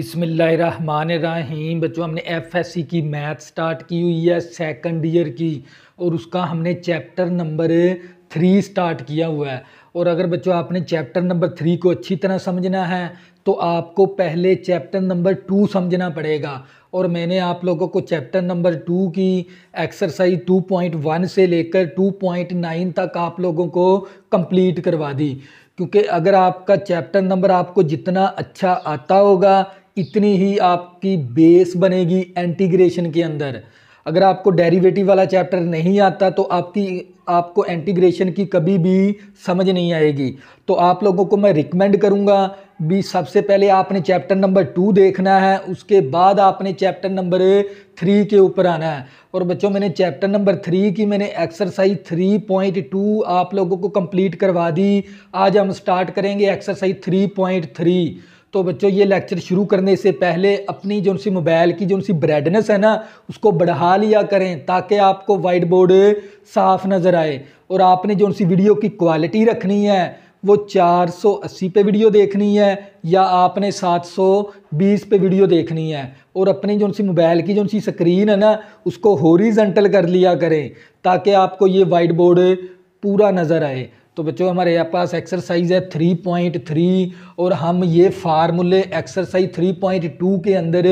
बसमीम बच्चों हमने एफएससी की मैथ स्टार्ट की हुई है सेकंड ईयर की और उसका हमने चैप्टर नंबर थ्री स्टार्ट किया हुआ है और अगर बच्चों आपने चैप्टर नंबर थ्री को अच्छी तरह समझना है तो आपको पहले चैप्टर नंबर टू समझना पड़ेगा और मैंने आप लोगों को चैप्टर नंबर टू की एक्सरसाइज 2.1 से लेकर 2.9 तक आप लोगों को कंप्लीट करवा दी क्योंकि अगर आपका चैप्टर नंबर आपको जितना अच्छा आता होगा इतनी ही आपकी बेस बनेगी एंटीग्रेशन के अंदर अगर आपको डेरिवेटिव वाला चैप्टर नहीं आता तो आपकी आपको एंटीग्रेशन की कभी भी समझ नहीं आएगी तो आप लोगों को मैं रिकमेंड करूँगा भी सबसे पहले आपने चैप्टर नंबर टू देखना है उसके बाद आपने चैप्टर नंबर थ्री के ऊपर आना है और बच्चों मैंने चैप्टर नंबर थ्री की मैंने एक्सरसाइज थ्री पॉइंट टू आप लोगों को कंप्लीट करवा दी आज हम स्टार्ट करेंगे एक्सरसाइज थ्री पॉइंट थ्री तो बच्चों ये लेक्चर शुरू करने से पहले अपनी जो सी मोबाइल की जो सी ब्राइटनेस है ना उसको बढ़ा लिया करें ताकि आपको वाइट बोर्ड साफ नज़र आए और आपने जो सी वीडियो की क्वालिटी रखनी है वो 480 पे वीडियो देखनी है या आपने 720 पे वीडियो देखनी है और अपनी जो सी मोबाइल की जो सी स्क्रीन है ना उसको होरिजेंटल कर लिया करें ताकि आपको ये वाइट बोर्ड पूरा नज़र आए तो बच्चों हमारे यहाँ पास एक्सरसाइज है थ्री पॉइंट थ्री और हम ये फार्मूले एक्सरसाइज थ्री पॉइंट टू के अंदर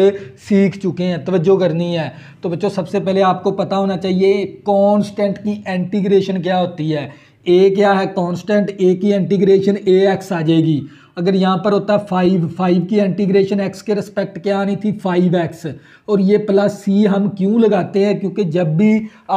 सीख चुके हैं तवज्जो करनी है तो बच्चों सबसे पहले आपको पता होना चाहिए कॉन्स्टेंट की एंटीग्रेशन क्या होती है ए क्या है कॉन्स्टेंट ए की इंटीग्रेशन ए एक्स आ जाएगी अगर यहाँ पर होता फाइव फाइव की इंटीग्रेशन एक्स के रिस्पेक्ट क्या आनी थी फाइव एक्स और ये प्लस सी हम क्यों लगाते हैं क्योंकि जब भी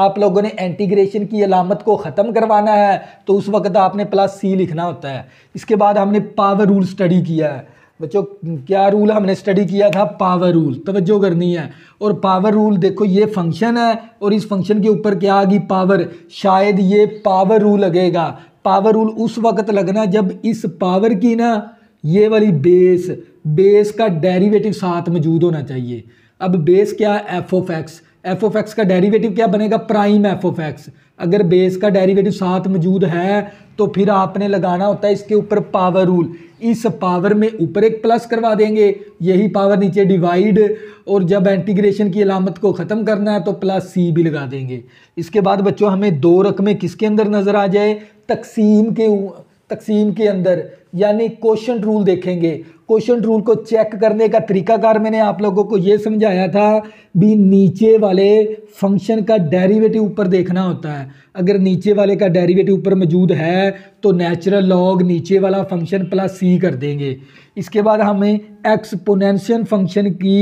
आप लोगों ने इंटीग्रेशन की अलामत को ख़त्म करवाना है तो उस वक्त आपने प्लस सी लिखना होता है इसके बाद हमने पावर रूल स्टडी किया है बच्चों क्या रूल हमने स्टडी किया था पावर रूल तवज्जो करनी है और पावर रूल देखो ये फंक्शन है और इस फंक्शन के ऊपर क्या आ गई पावर शायद ये पावर रूल लगेगा पावर रूल उस वक्त लगना जब इस पावर की ना ये वाली बेस बेस का डेरिवेटिव साथ मौजूद होना चाहिए अब बेस क्या f of x f of x का डेरिवेटिव क्या बनेगा प्राइम एफ ऑफ एक्स अगर बेस का डेरिवेटिव साथ मौजूद है तो फिर आपने लगाना होता है इसके ऊपर पावर रूल इस पावर में ऊपर एक प्लस करवा देंगे यही पावर नीचे डिवाइड और जब इंटीग्रेशन की अलामत को ख़त्म करना है तो प्लस सी भी लगा देंगे इसके बाद बच्चों हमें दो रकमें किसके अंदर नज़र आ जाए तकसीम के तकसीम के अंदर यानी क्वेश्चन रूल देखेंगे क्वेश्चन रूल को चेक करने का तरीकाकार मैंने आप लोगों को ये समझाया था भी नीचे वाले फंक्शन का डेरिवेटिव ऊपर देखना होता है अगर नीचे वाले का डेरिवेटिव ऊपर मौजूद है तो नेचुरल लॉग नीचे वाला फंक्शन प्लस सी कर देंगे इसके बाद हमें एक्सपोनेंशियल फंक्शन की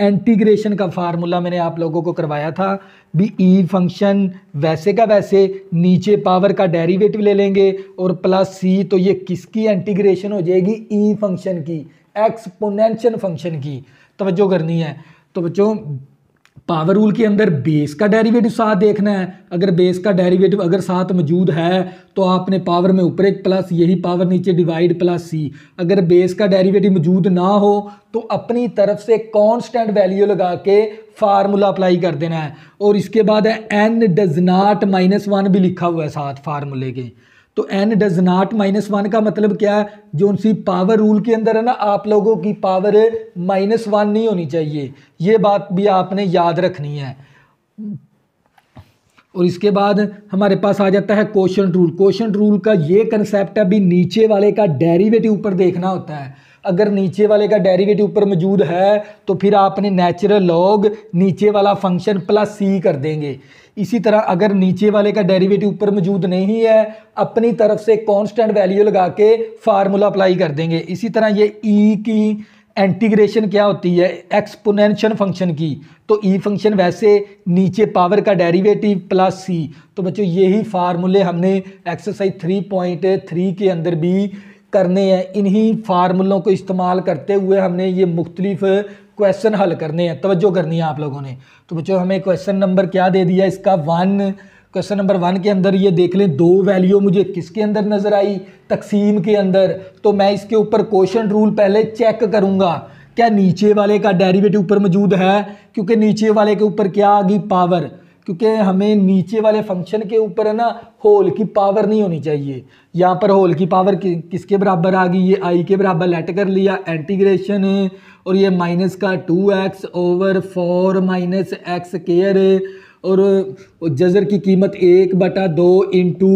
एंटीग्रेशन का फार्मूला मैंने आप लोगों को करवाया था भी ई फंक्शन वैसे का वैसे नीचे पावर का डेरिवेटिव ले लेंगे और प्लस सी तो ये किसकी एंटीग्रेशन हो जाएगी ई e फंक्शन की एक्सपोनेंशियल फंक्शन की तोज्जो करनी है तो बच्चों पावर रूल के अंदर बेस का डेरिवेटिव साथ देखना है अगर बेस का डेरिवेटिव अगर साथ मौजूद है तो आपने पावर में ऊपर एक प्लस यही पावर नीचे डिवाइड प्लस सी अगर बेस का डेरिवेटिव मौजूद ना हो तो अपनी तरफ से कांस्टेंट वैल्यू लगा के फार्मूला अप्लाई कर देना है और इसके बाद है n does not minus one भी लिखा हुआ है साथ फार्मूले के तो n does not minus one का मतलब क्या है जो उनकी पावर रूल के अंदर है ना आप लोगों की पावर माइनस वन नहीं होनी चाहिए ये बात भी आपने याद रखनी है और इसके बाद हमारे पास आ जाता है क्वेश्चन रूल क्वेश्चन रूल का ये कंसेप्ट है भी नीचे वाले का डेरिवेटिव ऊपर देखना होता है अगर नीचे वाले का डेरिवेटिव ऊपर मौजूद है तो फिर आपने नेचुरल लॉग नीचे वाला फंक्शन प्लस सी कर देंगे इसी तरह अगर नीचे वाले का डेरिवेटिव ऊपर मौजूद नहीं है अपनी तरफ से कांस्टेंट वैल्यू लगा के फार्मूला अप्लाई कर देंगे इसी तरह ये ई e की एंटीग्रेशन क्या होती है एक्सपोनेंशियल फंक्शन की तो ई e फंक्शन वैसे नीचे पावर का डेरिवेटिव प्लस सी तो बच्चों यही फार्मूले हमने एक्सरसाइज थ्री पॉइंट थ्री के अंदर भी करने हैं इन्हीं फार्मूलों को इस्तेमाल करते हुए हमने ये मुख्तलिफ क्वेश्चन हल करने हैं तवज्जो करनी है आप लोगों ने तो बच्चों हमें क्वेश्चन नंबर क्या दे दिया इसका वन क्वेश्चन नंबर वन के अंदर ये देख लें दो वैल्यू मुझे किसके अंदर नज़र आई तकसीम के अंदर तो मैं इसके ऊपर क्वेश्चन रूल पहले चेक करूँगा क्या नीचे वाले का डेरिवेटिव ऊपर मौजूद है क्योंकि नीचे वाले के ऊपर क्या आ गई पावर क्योंकि हमें नीचे वाले फंक्शन के ऊपर है ना होल की पावर नहीं होनी चाहिए यहाँ पर होल की पावर कि, किसके बराबर आ गई ये आई के बराबर लेट कर लिया एंटीग्रेशन है और ये माइनस का two x over four minus x square है और जजर की कीमत एक बटा दो इंटू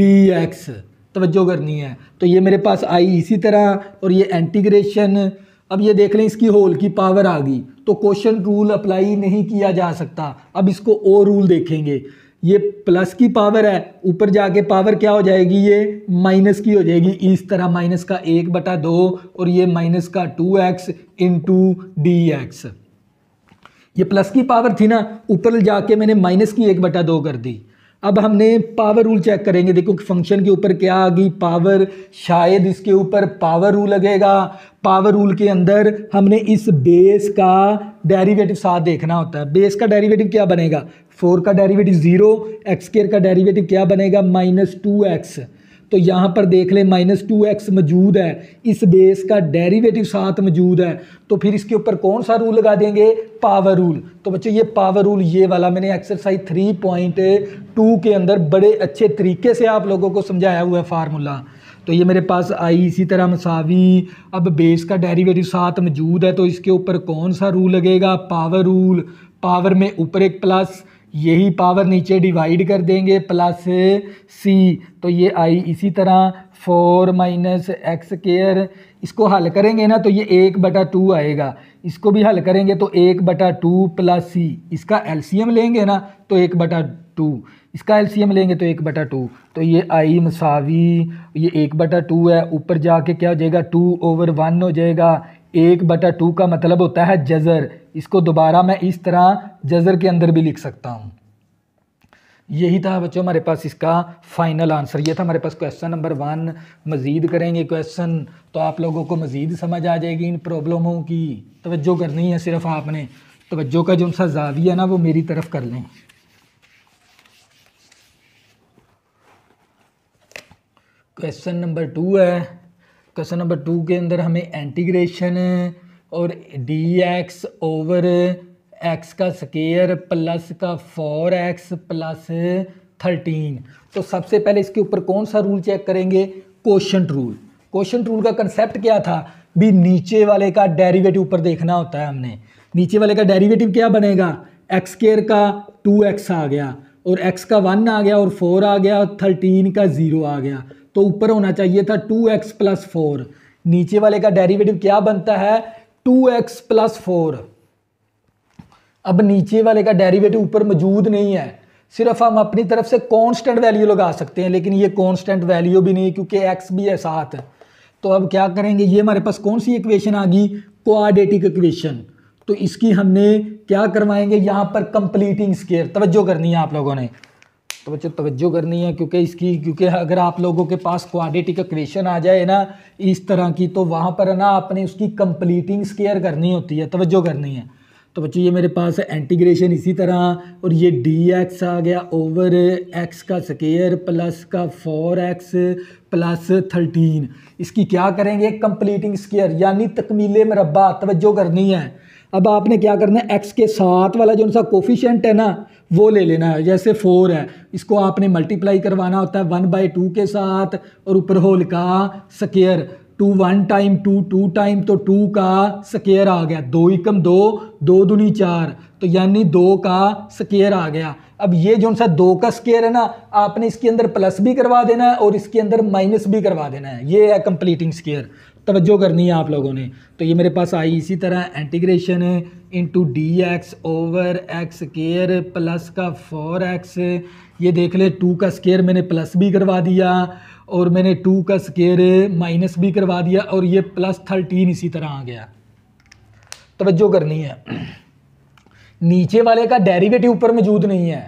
डी एक्स तोज्जो करनी है तो ये मेरे पास आई इसी तरह और ये एंटीग्रेशन अब ये देख लें इसकी होल की पावर आ गई तो क्वेश्चन रूल अप्लाई नहीं किया जा सकता अब इसको ओ रूल देखेंगे ये प्लस की पावर है ऊपर जाके पावर क्या हो जाएगी ये माइनस की हो जाएगी इस तरह माइनस का एक बटा दो और ये माइनस का two x into d x ये प्लस की पावर थी ना ऊपर जाके मैंने माइनस की एक बटा दो कर दी अब हमने पावर रूल चेक करेंगे देखो कि फंक्शन के ऊपर क्या आ गई पावर शायद इसके ऊपर पावर रूल लगेगा पावर रूल के अंदर हमने इस बेस का डेरिवेटिव साथ देखना होता है बेस का डेरिवेटिव क्या बनेगा फोर का डेरिवेटिव ज़ीरो एक्स केयर का डेरिवेटिव क्या बनेगा माइनस टू एक्स तो यहाँ पर देख लें माइनस टू एक्स मौजूद है इस बेस का डेरिवेटिव साथ मौजूद है तो फिर इसके ऊपर कौन सा रूल लगा देंगे पावर रूल तो बच्चों ये पावर रूल ये वाला मैंने एक्सरसाइज थ्री पॉइंट टू के अंदर बड़े अच्छे तरीके से आप लोगों को समझाया हुआ है फार्मूला तो ये मेरे पास आई इसी तरह मसावी अब बेस का डेरीवेटिव साथ मौजूद है तो इसके ऊपर कौन सा रूल लगेगा पावर रूल पावर में ऊपर एक प्लस यही पावर नीचे डिवाइड कर देंगे प्लस सी तो ये आई इसी तरह फोर माइनस एक्स केयर इसको हल करेंगे ना तो ये एक बटा टू आएगा इसको भी हल करेंगे तो एक बटा टू प्लस सी इसका एलसीएम लेंगे ना तो एक बटा टू इसका एलसीएम लेंगे तो एक बटा टू तो ये आई मसावी ये एक बटा टू है ऊपर जाके क्या हो जाएगा टू ओवर वन हो जाएगा एक बटा टू का मतलब होता है जज़र इसको दोबारा मैं इस तरह जज़र के अंदर भी लिख सकता हूँ यही था बच्चों हमारे पास इसका फाइनल आंसर ये था हमारे पास क्वेश्चन नंबर वन मज़ीद करेंगे क्वेश्चन तो आप लोगों को मज़ीद समझ आ जाएगी इन प्रॉब्लमों की तवज्जो करनी है सिर्फ आपने तवज्जो का जो सा जावी है ना वो मेरी तरफ कर लें क्वेश्चन नंबर टू है क्वेश्चन नंबर टू के अंदर हमें एंटीग्रेशन और डी एक्स ओवर एक्स का स्केयर प्लस का फोर एक्स प्लस थर्टीन तो सबसे पहले इसके ऊपर कौन सा रूल चेक करेंगे क्वेश्चन रूल क्वेश्चन रूल का कंसेप्ट क्या था भी नीचे वाले का डेरिवेटिव ऊपर देखना होता है हमने नीचे वाले का डेरिवेटिव क्या बनेगा एक्स केयर का टू एक्स आ गया और एक्स का वन आ गया और फोर आ गया और थर्टीन का ज़ीरो आ गया तो ऊपर होना चाहिए था टू एक्स प्लस फोर नीचे वाले का डेरिवेटिव क्या बनता है टू एक्स प्लस फोर अब नीचे वाले का डेरिवेटिव ऊपर मौजूद नहीं है सिर्फ हम अपनी तरफ से कॉन्स्टेंट वैल्यू लगा सकते हैं लेकिन ये कॉन्स्टेंट वैल्यू भी नहीं क्योंकि एक्स भी है साथ तो अब क्या करेंगे ये हमारे पास कौन सी इक्वेशन आ गई कोआडेटिक इक्वेशन तो इसकी हमने क्या करवाएंगे यहाँ पर कंप्लीटिंग स्केयर तवज्जो करनी है आप लोगों ने तो बच्चों तवज्जो करनी है क्योंकि इसकी क्योंकि अगर आप लोगों के पास क्वांटिटी का क्वेश्चन आ जाए ना इस तरह की तो वहाँ पर ना आपने उसकी कंप्लीटिंग स्केयर करनी होती है तवज्जो करनी है तो बच्चों ये मेरे पास है एंटीग्रेशन इसी तरह और ये डी एक्स आ गया ओवर एक्स का स्केयर प्लस का फोर एक्स प्लस थर्टीन इसकी क्या करेंगे कंप्लीटिंग स्केयर यानी तकमीले मरबा तवज्जो करनी है अब आपने क्या करना है एक्स के साथ वाला जो सा कोफिशेंट है ना वो ले लेना है जैसे फोर है इसको आपने मल्टीप्लाई करवाना होता है वन बाई टू के साथ और ऊपर होल तो का square two one time two two time तो टू का स्केयर आ गया दो इकम दो दो दूनी चार तो यानी दो का स्केयर आ गया अब ये जो सा दो का स्केयर है ना आपने इसके अंदर प्लस भी करवा देना है और इसके अंदर माइनस भी करवा देना है ये है कंप्लीटिंग स्केयर तवज्जो करनी है आप लोगों ने तो ये मेरे पास आई इसी तरह इंटीग्रेशन है two d x over x square plus का फोर एक्स ये देख ले टू का स्केयर मैंने प्लस भी करवा दिया और मैंने टू का स्केयर माइनस भी करवा दिया और ये प्लस थर्टीन इसी तरह आ गया तवज्जो करनी है नीचे वाले का डेरिवेटिव ऊपर मौजूद नहीं है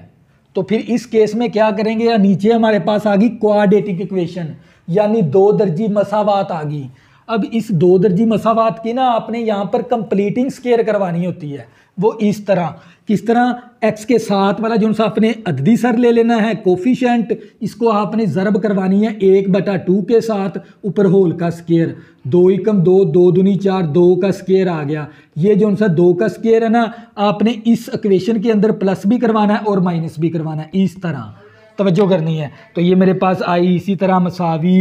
तो फिर इस केस में क्या करेंगे या नीचे हमारे पास आ गई क्वाडेटिक इक्वेशन यानी दो दर्जी मसावात आ गई अब इस दो दर्जी मसावत की ना आपने यहाँ पर कंप्लीटिंग स्केयर करवानी होती है वो इस तरह किस तरह एक्स के साथ वाला जो सा आपने अददी सर ले लेना है कोफिशेंट इसको आपने ज़रब करवानी है एक बटा टू के साथ ऊपर होल का स्केयर दो एकम दो दो दुनी चार दो का स्केयर आ गया ये जो सा दो का स्केयर है ना आपने इस इक्वेशन के अंदर प्लस भी करवाना है और माइनस भी करवाना है इस तरह तोज्जो करनी है तो ये मेरे पास आई इसी तरह मसावी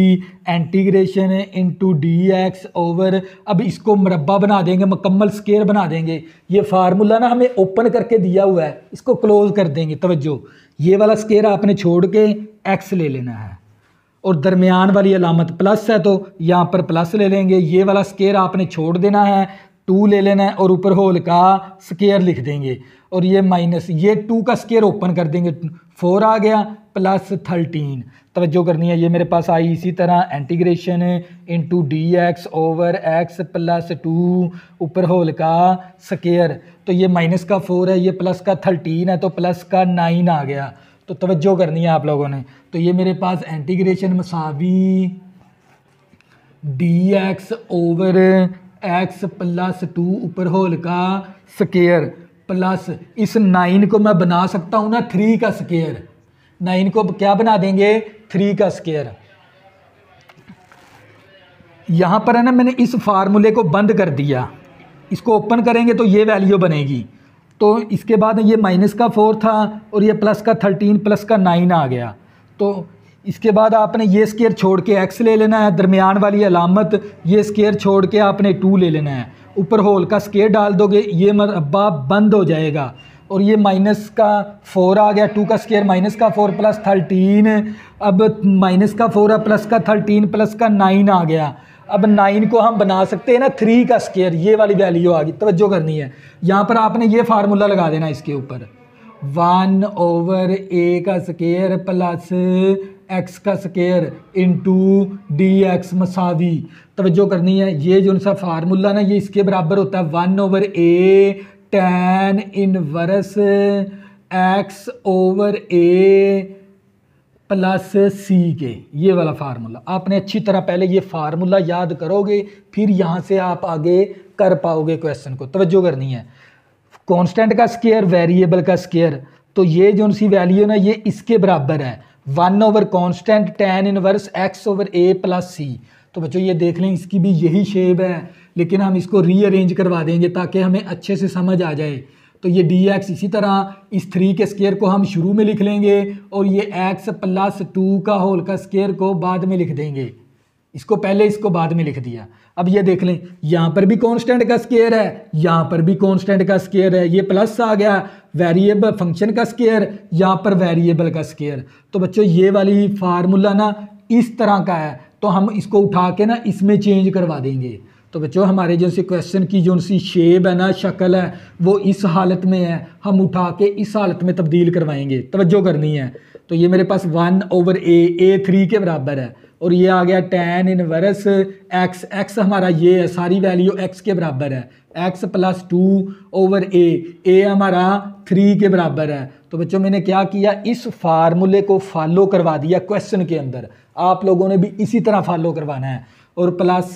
integration into d x over अब इसको मरबा बना देंगे मुकम्मल स्केयर बना देंगे ये फार्मूला ना हमें ओपन करके दिया हुआ है इसको क्लोज़ कर देंगे तोज्जो ये वाला स्केयर आपने छोड़ के एक्स ले लेना है और दरमियान वाली अलामत प्लस है तो यहाँ पर प्लस ले लेंगे ये वाला स्केयर आपने छोड़ देना है टू ले लेना है और ऊपर होल का स्केयर लिख देंगे और ये माइनस ये टू का स्केयर ओपन कर देंगे फोर आ गया प्लस थर्टीन तवज्जो करनी है ये मेरे पास आई इसी तरह integration into d x over x plus two ऊपर होल का स्केयर तो ये माइनस का फोर है ये प्लस का थर्टीन है तो प्लस का नाइन आ गया तो तवज्जो करनी है आप लोगों ने तो ये मेरे पास इंटीग्रेशन मसावी d x over x plus two ऊपर होल का स्केयर प्लस इस नाइन को मैं बना सकता हूँ ना थ्री का स्केयर ना इनको क्या बना देंगे थ्री का स्केयर यहाँ पर है ना मैंने इस फार्मूले को बंद कर दिया इसको ओपन करेंगे तो ये वैल्यू बनेगी तो इसके बाद ये माइनस का फोर था और ये प्लस का थर्टीन प्लस का नाइन आ गया तो इसके बाद आपने ये स्केयर छोड़ के एक्स ले लेना है दरमियान वाली अलामत ये स्केयर छोड़ के आपने टू ले लेना है ऊपर होल का स्केयर डाल दोगे ये मरबा बंद हो जाएगा और ये माइनस का फोर आ गया टू का स्केयर माइनस का फोर प्लस थर्टीन अब माइनस का फोर है प्लस का थर्टीन प्लस का नाइन आ गया अब नाइन को हम बना सकते हैं ना थ्री का स्केयर ये वाली वैल्यू आ गई तवज्जो करनी है यहाँ पर आपने ये फार्मूला लगा देना इसके ऊपर वन ओवर ए का स्केयर प्लस एक्स का square into d x मसावी तवज्जो करनी है ये जो सा फार्मूला ना ये इसके बराबर होता है one over a tan inverse x over a plus c के ये वाला फार्मूला आपने अच्छी तरह पहले ये फार्मूला याद करोगे फिर यहाँ से आप आगे कर पाओगे क्वेश्चन को तवज्जो करनी है कांस्टेंट का स्केयर वेरिएबल का स्केयर तो ये जो सी वैल्यू ना ये इसके बराबर है one over constant tan inverse x over a plus c तो बच्चों ये देख लें इसकी भी यही शेप है लेकिन हम इसको रीअरेंज करवा देंगे ताकि हमें अच्छे से समझ आ जाए तो ये डी एक्स इसी तरह इस थ्री के स्केयर को हम शुरू में लिख लेंगे और ये एक्स प्लस टू का होल का स्केयर को बाद में लिख देंगे इसको पहले इसको बाद में लिख दिया अब ये देख लें यहाँ पर भी कॉन्स्टेंट का स्केयर है यहाँ पर भी कॉन्स्टेंट का स्केयर है ये प्लस आ गया वेरिएबल फंक्शन का स्केयर यहाँ पर वेरिएबल का स्केयर तो बच्चों ये वाली फार्मूला ना इस तरह का है तो हम इसको उठा के ना इसमें चेंज करवा देंगे तो बच्चों हमारे जो सी क्वेश्चन की जो सी शेप है ना शक्ल है वो इस हालत में है हम उठा के इस हालत में तब्दील करवाएंगे तवज्जो करनी है तो ये मेरे पास one over a a three के बराबर है और ये आ गया इन इनवर्स एक्स एक्स हमारा ये है सारी वैल्यू एक्स के बराबर है x plus two over a a हमारा थ्री के बराबर है तो बच्चों मैंने क्या किया इस फार्मूले को फॉलो करवा दिया क्वेश्चन के अंदर आप लोगों ने भी इसी तरह फॉलो करवाना है और प्लस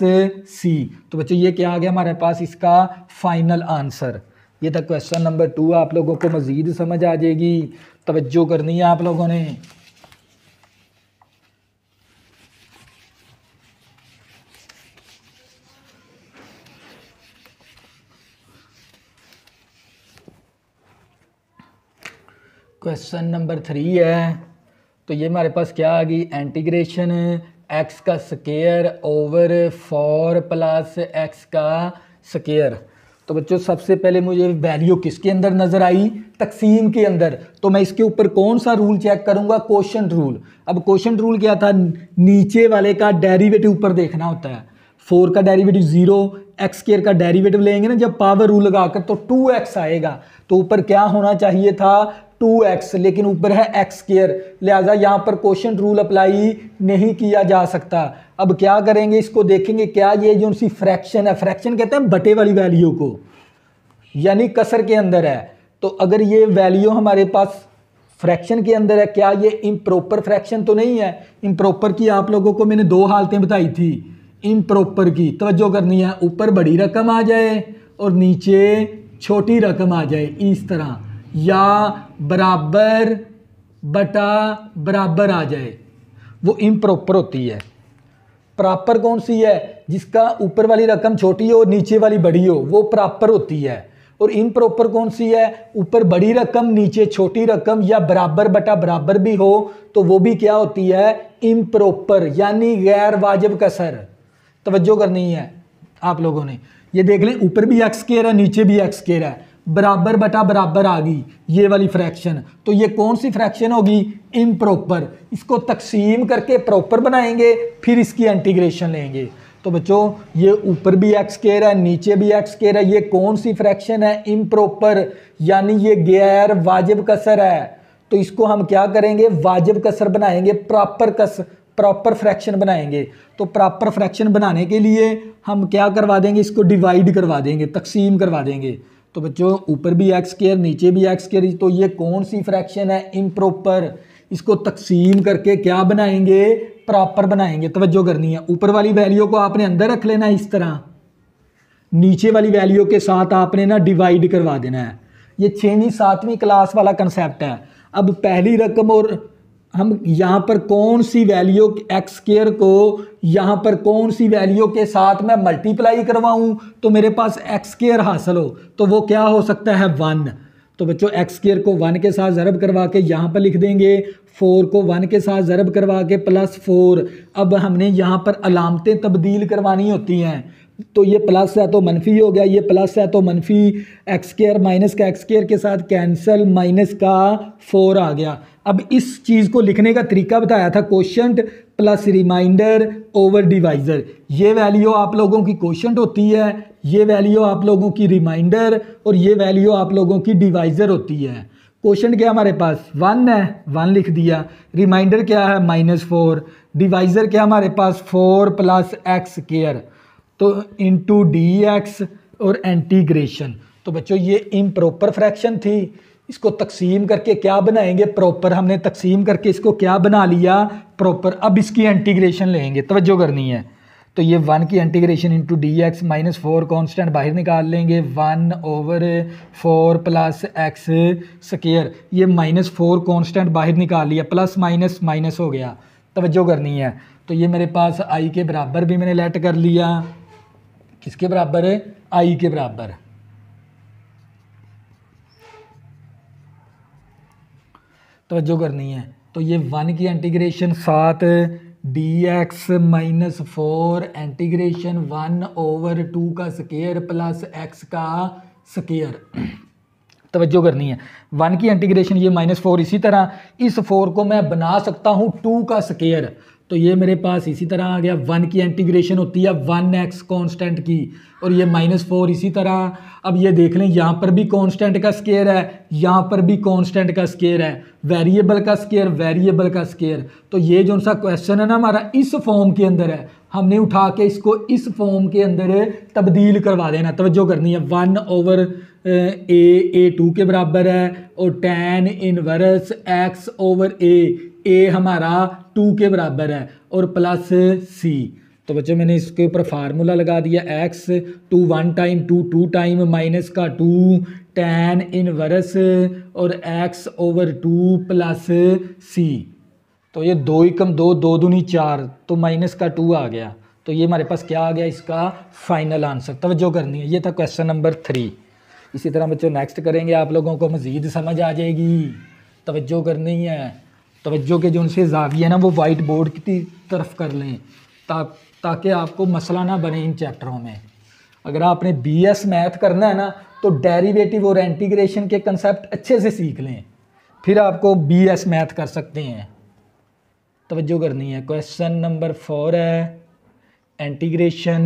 सी तो बच्चों ये क्या आ गया हमारे पास इसका फाइनल आंसर ये था क्वेश्चन नंबर टू आप लोगों को मज़ीद समझ आ जाएगी तवज्जो करनी है आप लोगों ने क्वेश्चन नंबर थ्री है तो ये हमारे पास क्या आ गई एंटीग्रेशन एक्स का square over four plus x का स्केयर तो बच्चों सबसे पहले मुझे वैल्यू किसके अंदर नज़र आई तकसीम के अंदर तो मैं इसके ऊपर कौन सा रूल चेक करूंगा क्वेश्चन रूल अब क्वेश्चन रूल क्या था नीचे वाले का डेरिवेटिव ऊपर देखना होता है फोर का डेरिवेटिव जीरो एक्स केयर का डेरिवेटिव लेंगे ना जब पावर रूल लगाकर तो टू एक्स आएगा तो ऊपर क्या होना चाहिए था टू एक्स लेकिन ऊपर है एक्स केयर लिहाजा यहाँ पर क्वेश्चन रूल अप्लाई नहीं किया जा सकता अब क्या करेंगे इसको देखेंगे क्या ये जो सी फ्रैक्शन है फ्रैक्शन कहते हैं बटे वाली वैल्यू को यानी कसर के अंदर है तो अगर ये वैल्यू हमारे पास फ्रैक्शन के अंदर है क्या ये इम्प्रॉपर फ्रैक्शन तो नहीं है इम्प्रॉपर की आप लोगों को मैंने दो हालतें बताई थी इम्प्रॉपर की तवज्जो करनी है ऊपर बड़ी रकम आ जाए और नीचे छोटी रकम आ जाए इस तरह या बराबर बटा बराबर आ जाए वो इम्प्रॉपर होती है प्रॉपर कौन सी है जिसका ऊपर वाली रकम छोटी हो और नीचे वाली बड़ी हो वो प्रॉपर होती है और इम्प्रॉपर कौन सी है ऊपर बड़ी रकम नीचे छोटी रकम या बराबर बटा बराबर भी हो तो वो भी क्या होती है इम्प्रॉपर यानी गैर वाजिब कसर तवज्जो करनी है आप लोगों ने ये देख लें ऊपर भी एक्स केयर है नीचे भी एक्स केयर है बराबर बटा बराबर आ गई ये वाली फ्रैक्शन तो ये कौन सी फ्रैक्शन होगी इम्प्रॉपर इसको तकसीम करके प्रॉपर बनाएंगे फिर इसकी इंटीग्रेशन लेंगे तो बच्चों ये ऊपर भी एक्स केयर है नीचे भी एक्स केयर है ये कौन सी फ्रैक्शन है इम्प्रॉपर यानी ये गैर वाजिब कसर है तो इसको हम क्या करेंगे वाजिब कसर बनाएंगे प्रॉपर कस प्रॉपर फ्रैक्शन बनाएंगे तो प्रॉपर फ्रैक्शन बनाने के लिए हम क्या करवा देंगे इसको डिवाइड करवा देंगे तकसीम करवा देंगे तो बच्चों ऊपर भी एक्स केयर नीचे भी एक्स केयर तो ये कौन सी फ्रैक्शन है इम्प्रॉपर इसको तकसीम करके क्या बनाएंगे प्रॉपर बनाएंगे तोज्जो करनी है ऊपर वाली वैल्यू को आपने अंदर रख लेना इस तरह नीचे वाली वैल्यू के साथ आपने ना डिवाइड करवा देना है ये छवीं सातवीं क्लास वाला कंसेप्ट है अब पहली रकम और हम यहाँ पर कौन सी वैल्यू एक्स स्केयर को यहाँ पर कौन सी वैल्यू के साथ मैं मल्टीप्लाई करवाऊँ तो मेरे पास एक्स स्केयर हासिल हो तो वो क्या हो सकता है वन तो बच्चों एक्स स्केयर को वन के साथ ज़रब करवा के यहाँ पर लिख देंगे फोर को वन के साथ ज़रब करवा के प्लस फोर अब हमने यहाँ पर अलामतें तब्दील करवानी होती हैं तो ये प्लस है तो मनफी हो गया ये प्लस है तो मनफी एक्स माइनस का एक्स के साथ कैंसल माइनस का फोर आ गया अब इस चीज़ को लिखने का तरीका बताया था question plus remainder over divisor ये वैल्यू आप लोगों की क्वेश्चन होती है ये वैल्यू आप लोगों की रिमाइंडर और ये वैल्यू आप लोगों की डिवाइज़र होती है क्वेश्चन क्या हमारे पास वन है वन लिख दिया रिमाइंडर क्या है माइनस फोर डिवाइज़र क्या हमारे पास फोर प्लस एक्स केयर तो इंटू डी एक्स और एंटीग्रेशन तो बच्चों ये इम्प्रॉपर फ्रैक्शन थी इसको तकसीम करके क्या बनाएंगे प्रॉपर हमने तकसीम करके इसको क्या बना लिया प्रॉपर अब इसकी एंटीग्रेशन लेंगे तवज्जो करनी है तो ये वन की integration into d x minus four constant बाहर निकाल लेंगे one over four plus x square ये माइनस फोर कॉन्स्टेंट बाहर निकाल लिया प्लस माइनस माइनस हो गया तवज्जो करनी है तो ये मेरे पास आई के बराबर भी मैंने लेट कर लिया किसके बराबर है आई के बराबर तोज्जो करनी है तो ये वन की इंटीग्रेशन सात d x minus four integration one over two का स्केयर प्लस एक्स का स्केयर तवज्जो करनी है वन की इंटीग्रेशन ये माइनस फोर इसी तरह इस फोर को मैं बना सकता हूँ टू का स्केयर तो ये मेरे पास इसी तरह आ गया वन की इंटीग्रेशन होती है वन एक्स कॉन्स्टेंट की और ये माइनस फोर इसी तरह अब ये देख लें यहाँ पर भी कॉन्स्टेंट का स्केयर है यहाँ पर भी कॉन्स्टेंट का स्केयर है वेरिएबल का स्केयर वेरिएबल का स्केयर तो ये जो सा क्वेश्चन है ना हमारा इस फॉर्म के अंदर है हमने उठा के इसको इस फॉर्म के अंदर तब्दील करवा देना तवज्जो करनी है one over a a two के बराबर है और tan inverse x over a a हमारा टू के बराबर है और प्लस सी तो बच्चों मैंने इसके ऊपर फार्मूला लगा दिया x two one time two two time minus का टू टेन इनवर्स और x over two plus c तो ये दो एकम दो दो दूनी चार तो माइनस का टू आ गया तो ये हमारे पास क्या आ गया इसका फाइनल आंसर तवज्जो करनी है ये था क्वेश्चन नंबर थ्री इसी तरह बच्चों नेक्स्ट करेंगे आप लोगों को मज़ीद समझ आ जाएगी तवज्जो करनी है तोज्जो के जो उनसे जाविए ना वो वाइट बोर्ड की तरफ कर लें ता ताकि आपको मसला ना बने इन चैप्टरों में अगर आपने बी एस मैथ करना है ना तो डेरिवेटिव और इंटीग्रेशन के कंसेप्ट अच्छे से सीख लें फिर आपको बी एस मैथ कर सकते हैं तोज्जो करनी है क्वेश्चन नंबर फोर है integration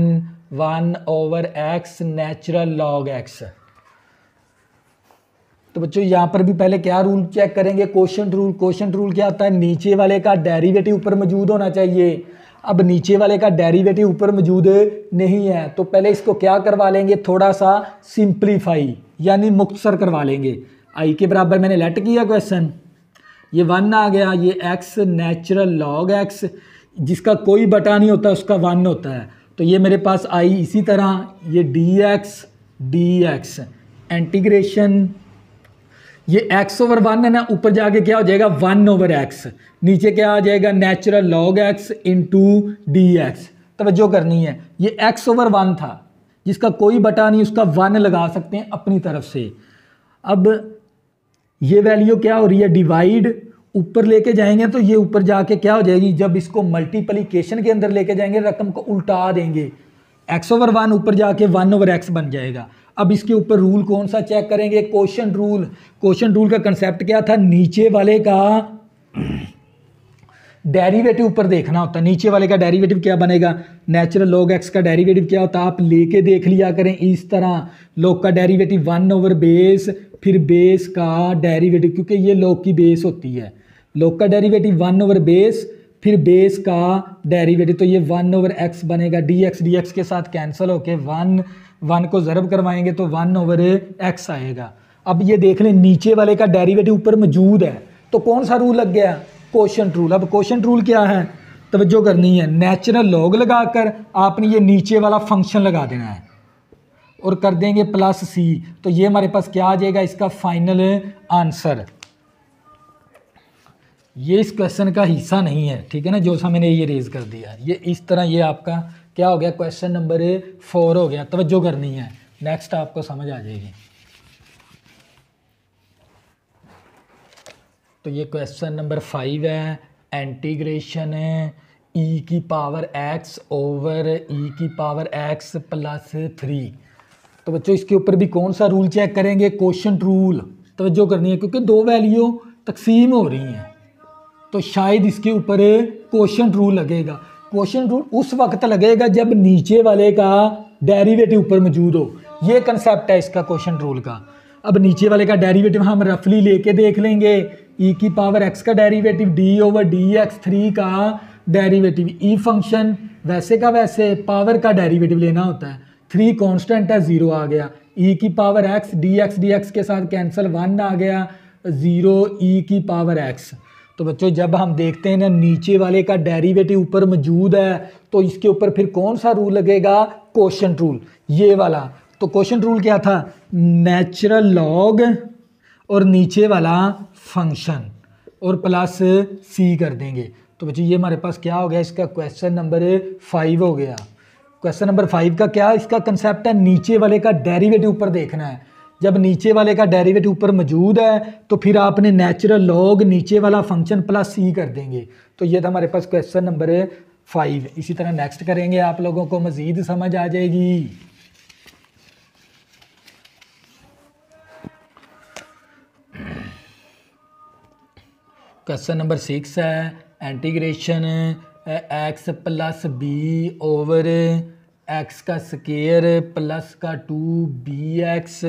one over x natural log x तो बच्चों यहाँ पर भी पहले क्या रूल चेक करेंगे क्वेश्चन रूल क्वेश्चन रूल क्या होता है नीचे वाले का डेरिवेटिव ऊपर मौजूद होना चाहिए अब नीचे वाले का डेरिवेटिव ऊपर मौजूद नहीं है तो पहले इसको क्या करवा लेंगे थोड़ा सा सिंप्लीफाई यानी मुख्तसर करवा लेंगे आई के बराबर मैंने लेट किया क्वेश्चन ये वन आ गया ये एक्स नेचुरल लॉग एक्स जिसका कोई बटा नहीं होता उसका वन होता है तो ये मेरे पास आई इसी तरह ये d x d x integration ये एक्स ओवर वन है ना ऊपर जाके क्या हो जाएगा वन ओवर एक्स नीचे क्या आ जाएगा natural log x into d x तोज्जो करनी है ये एक्स ओवर वन था जिसका कोई बटा नहीं उसका वन लगा सकते हैं अपनी तरफ से अब ये वैल्यू क्या हो रही है डिवाइड ऊपर लेके जाएंगे तो ये ऊपर जाके क्या हो जाएगी जब इसको मल्टीप्लीकेशन के अंदर लेके जाएंगे रकम को उल्टा देंगे एक्स ओवर वन ऊपर जाके वन ओवर एक्स बन जाएगा अब इसके ऊपर रूल कौन सा चेक करेंगे क्वेश्चन रूल क्वेश्चन रूल का कंसेप्ट क्या था नीचे वाले का डेरिवेटिव ऊपर देखना होता है नीचे वाले का डेरिवेटिव क्या बनेगा नेचुरल लॉग एक्स का डेरिवेटिव क्या होता है आप लेके देख लिया करें इस तरह लॉग का डेरिवेटिव वन ओवर बेस फिर बेस का डेरिवेटिव क्योंकि ये लॉग की बेस होती है लॉग का डेरिवेटिव वन ओवर बेस फिर बेस का डेरिवेटिव तो ये वन ओवर एक्स बनेगा डी एक्स डी एक्स के साथ कैंसिल होके वन वन को ज़रब करवाएंगे तो वन ओवर एक्स आएगा अब ये देख लें नीचे वाले का डेरिवेटिव ऊपर मौजूद है तो कौन सा रूल लग गया क्वेश्चन रूल अब क्वेश्चन रूल क्या है तवज्जो करनी है नेचुरल लॉग लगाकर आपने ये नीचे वाला फंक्शन लगा देना है और कर देंगे प्लस सी तो ये हमारे पास क्या आ जाएगा इसका फाइनल आंसर ये इस क्वेश्चन का हिस्सा नहीं है ठीक है ना जो सा मैंने ये रेज़ कर दिया ये इस तरह ये आपका क्या हो गया क्वेश्चन नंबर फोर हो गया तवज्जो करनी है नेक्स्ट आपको समझ आ जाएगी तो ये क्वेश्चन नंबर फाइव है एंटीग्रेशन है ई e की पावर एक्स ओवर ई की पावर एक्स प्लस थ्री तो बच्चों इसके ऊपर भी कौन सा रूल चेक करेंगे क्वेश्चन रूल तवज्जो करनी है क्योंकि दो वैल्यू तकसीम हो रही हैं तो शायद इसके ऊपर क्वेश्चन रूल लगेगा क्वेश्चन रूल उस वक्त लगेगा जब नीचे वाले का डेरिवेटिव ऊपर मौजूद हो ये कंसेप्ट है इसका क्वेश्चन रूल का अब नीचे वाले का डेरिवेटिव हम रफली लेके देख लेंगे ई e की पावर एक्स का derivative d over d x three का डेरिवेटिव ई फंक्शन वैसे का वैसे पावर का डेरिवेटिव लेना होता है थ्री कॉन्स्टेंट है ज़ीरो आ गया ई e की power x d x d x के साथ कैंसिल वन आ गया ज़ीरो ई e की पावर एक्स तो बच्चों जब हम देखते हैं ना नीचे वाले का डेरिवेटिव ऊपर मौजूद है तो इसके ऊपर फिर कौन सा रूल लगेगा क्वेश्चन रूल ये वाला तो क्वेश्चन रूल क्या था नेचुरल लॉग और नीचे वाला फंक्शन और प्लस सी कर देंगे तो बच्चों ये हमारे पास क्या हो गया इसका क्वेश्चन नंबर फाइव हो गया क्वेश्चन नंबर फाइव का क्या इसका कंसेप्ट है नीचे वाले का डेरीवेटिव ऊपर देखना है जब नीचे वाले का डेरिवेटिव ऊपर मौजूद है तो फिर आपने नेचुरल लॉग नीचे वाला फंक्शन प्लस ई कर देंगे तो ये था हमारे पास क्वेश्चन नंबर फाइव इसी तरह नेक्स्ट करेंगे आप लोगों को मज़ीद समझ आ जाएगी क्वेश्चन नंबर सिक्स है integration x plus b over x का स्केयर प्लस का two b x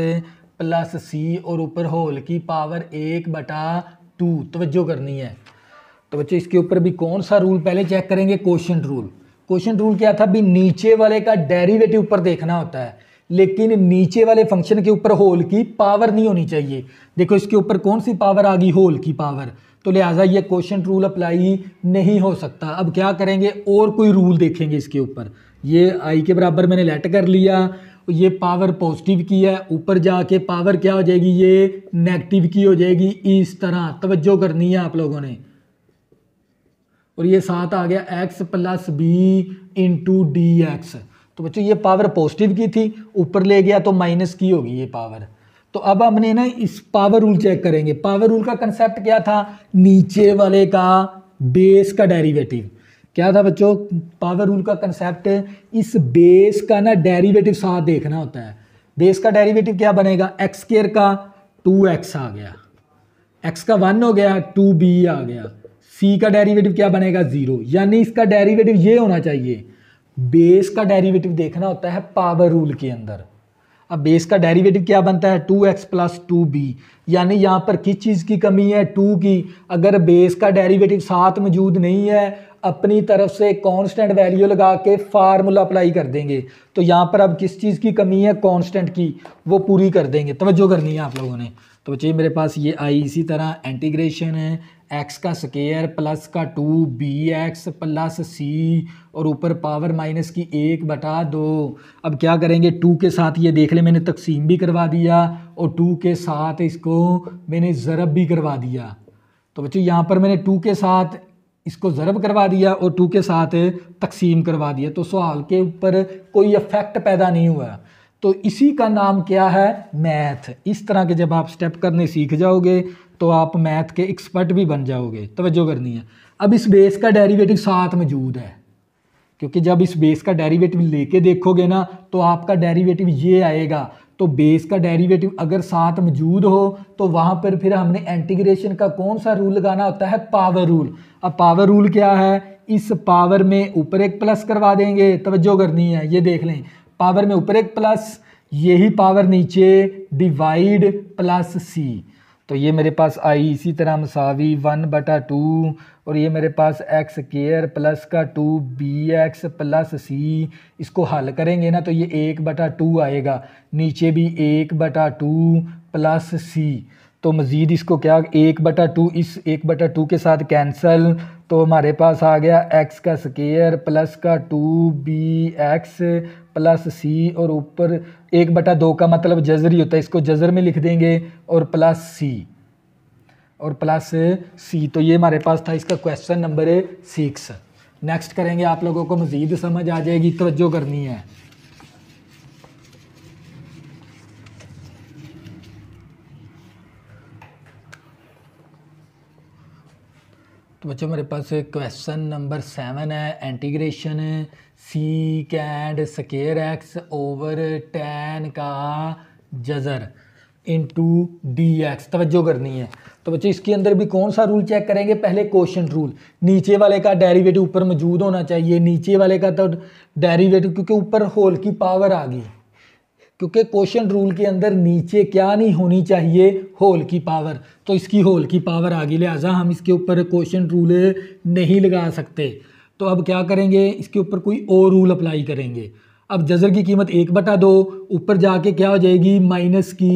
plus c और ऊपर होल की पावर एक बटा टू तवज्जो करनी है तो बच्चे इसके ऊपर भी कौन सा रूल पहले चेक करेंगे क्वेश्चन रूल क्वेश्चन रूल क्या था भी नीचे वाले का डेरिवेटिव ऊपर देखना होता है लेकिन नीचे वाले फंक्शन के ऊपर होल की पावर नहीं होनी चाहिए देखो इसके ऊपर कौन सी पावर आ गई होल की पावर तो लिहाजा ये क्वेश्चन रूल अप्लाई नहीं हो सकता अब क्या करेंगे और कोई रूल देखेंगे इसके ऊपर ये आई के बराबर मैंने लेट कर लिया ये पावर पॉजिटिव की है ऊपर जाके पावर क्या हो जाएगी ये नेगेटिव की हो जाएगी इस तरह तवज्जो करनी है आप लोगों ने और ये साथ आ गया x plus b into d x तो बच्चों ये पावर पॉजिटिव की थी ऊपर ले गया तो माइनस की होगी ये पावर तो अब हमने ना इस पावर रूल चेक करेंगे पावर रूल का कंसेप्ट क्या था नीचे वाले का बेस का डेरिवेटिव क्या था बच्चों पावर रूल का कंसेप्ट इस बेस का ना डेरिवेटिव साथ देखना होता है बेस का डेरिवेटिव क्या बनेगा एक्स केयर का टू एक्स आ गया एक्स का वन हो गया टू बी आ गया सी का डेरिवेटिव क्या बनेगा ज़ीरो यानी इसका डेरिवेटिव ये होना चाहिए बेस का डेरिवेटिव देखना होता है पावर रूल के अंदर अब बेस का डेरिवेटिव क्या बनता है two x plus two b यानी यहाँ पर किस चीज़ की कमी है टू की अगर बेस का डेरिवेटिव साथ मौजूद नहीं है अपनी तरफ से कांस्टेंट वैल्यू लगा के फार्मूला अप्लाई कर देंगे तो यहाँ पर अब किस चीज़ की कमी है कांस्टेंट की वो पूरी कर देंगे तवज्जो करनी है आप लोगों ने तो बच्चे मेरे पास ये आई इसी तरह इंटीग्रेशन है एक्स का स्केयर प्लस का two b x plus c और ऊपर पावर माइनस की एक बटा दो अब क्या करेंगे टू के साथ ये देख ले मैंने तकसीम भी करवा दिया और टू के साथ इसको मैंने ज़रब भी करवा दिया तो बच्चे यहाँ पर मैंने टू के साथ इसको ज़रब करवा दिया और टू के साथ तकसीम करवा दिया तो सवाल के ऊपर कोई इफ़ेक्ट पैदा नहीं हुआ तो इसी का नाम क्या है मैथ इस तरह के जब आप स्टेप करने सीख जाओगे तो आप मैथ के एक्सपर्ट भी बन जाओगे तवज्जो करनी है अब इस बेस का डेरिवेटिव साथ मौजूद है क्योंकि जब इस बेस का डेरिवेटिव लेके देखोगे ना तो आपका डेरिवेटिव ये आएगा तो बेस का डेरिवेटिव अगर साथ मौजूद हो तो वहाँ पर फिर हमने एंटीग्रेशन का कौन सा रूल लगाना होता है पावर रूल अब पावर रूल क्या है इस पावर में ऊपर एक प्लस करवा देंगे तवज्जो करनी है ये देख लें पावर में ऊपर एक प्लस यही पावर नीचे डिवाइड प्लस सी तो ये मेरे पास आई इसी तरह मसावी वन बटा टू और ये मेरे पास एक्स केयर प्लस का two b x plus c इसको हल करेंगे ना तो ये एक बटा टू आएगा नीचे भी एक बटा टू प्लस सी तो मज़ीद इसको क्या एक बटा टू इस एक बटा टू के साथ कैंसल तो हमारे पास आ गया एक्स का स्केयर प्लस का two b x plus c और ऊपर एक बटा दो का मतलब जजर ही होता है इसको जजर में लिख देंगे और प्लस सी और प्लस सी तो ये हमारे पास था इसका क्वेश्चन नंबर सिक्स नेक्स्ट करेंगे आप लोगों को मज़ीद समझ आ जाएगी तवज्जो करनी है तो बच्चों मेरे पास क्वेश्चन नंबर सेवन है integration secant square x over ten का जजर इन टू डी एक्स तोज्जो करनी है तो बच्चे इसके अंदर भी कौन सा रूल चेक करेंगे पहले क्वेश्चन रूल नीचे वाले का डेरिवेटिव ऊपर मौजूद होना चाहिए नीचे वाले का तो डेरिवेटिव क्योंकि ऊपर होल की पावर आ गई क्योंकि क्वेश्चन रूल के अंदर नीचे क्या नहीं होनी चाहिए होल की पावर तो इसकी होल की पावर आ गई लिहाजा हम इसके ऊपर क्वेश्चन रूल नहीं लगा सकते तो अब क्या करेंगे इसके ऊपर कोई और रूल अप्लाई करेंगे अब जजर की कीमत एक बटा दो ऊपर जाके क्या हो जाएगी माइनस की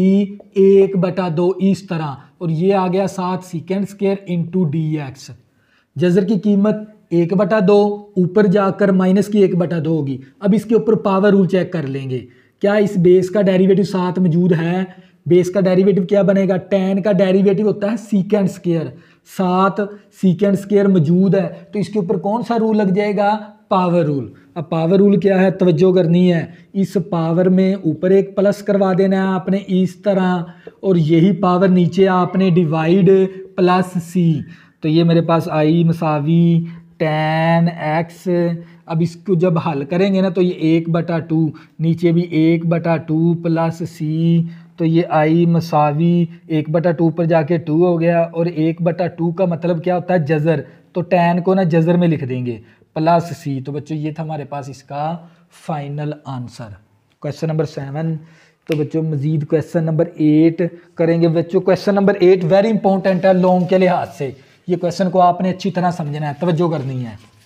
एक बटा दो इस तरह और ये आ गया सात secant square into d x जजर की कीमत एक बटा दो ऊपर जाकर माइनस की एक बटा दो होगी अब इसके ऊपर पावर रूल चेक कर लेंगे क्या इस बेस का डेरिवेटिव साथ मौजूद है बेस का डेरिवेटिव क्या बनेगा टेन का डेरिवेटिव होता है सीकेंड स्केयर सात सीकेंड स्केयर मौजूद है तो इसके ऊपर कौन सा रूल लग जाएगा पावर रूल अब पावर रूल क्या है तवज्जो करनी है इस पावर में ऊपर एक प्लस करवा देना है आपने इस तरह और यही पावर नीचे आपने डिवाइड प्लस सी तो ये मेरे पास आई मसावी टेन एक्स अब इसको जब हल करेंगे ना तो ये एक बटा टू नीचे भी एक बटा टू प्लस सी तो ये आई मसावी एक बटा टू पर जाके टू हो गया और एक बटा टू का मतलब क्या होता है जज़र तो टैन को ना जज़र में लिख देंगे प्लस सी तो बच्चों ये था हमारे पास इसका final answer question number seven तो बच्चों मजीद क्वेश्चन नंबर एट करेंगे बच्चों question number eight very important है लॉन्ग के लिहाज से ये क्वेश्चन को आपने अच्छी तरह समझना है तवज्जो करनी है